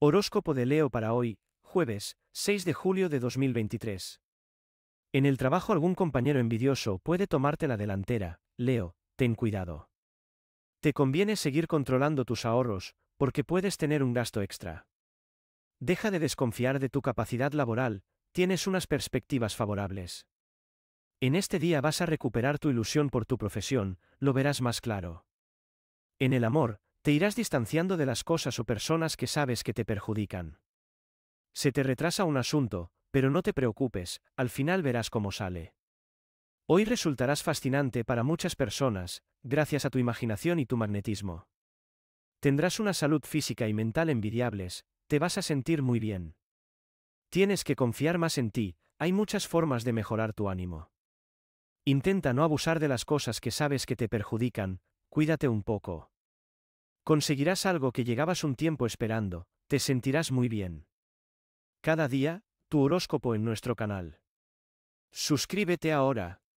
Horóscopo de Leo para hoy, jueves, 6 de julio de 2023. En el trabajo algún compañero envidioso puede tomarte la delantera, Leo, ten cuidado. Te conviene seguir controlando tus ahorros, porque puedes tener un gasto extra. Deja de desconfiar de tu capacidad laboral, tienes unas perspectivas favorables. En este día vas a recuperar tu ilusión por tu profesión, lo verás más claro. En el amor, te irás distanciando de las cosas o personas que sabes que te perjudican. Se te retrasa un asunto, pero no te preocupes, al final verás cómo sale. Hoy resultarás fascinante para muchas personas, gracias a tu imaginación y tu magnetismo. Tendrás una salud física y mental envidiables, te vas a sentir muy bien. Tienes que confiar más en ti, hay muchas formas de mejorar tu ánimo. Intenta no abusar de las cosas que sabes que te perjudican, cuídate un poco. Conseguirás algo que llegabas un tiempo esperando, te sentirás muy bien. Cada día, tu horóscopo en nuestro canal. Suscríbete ahora,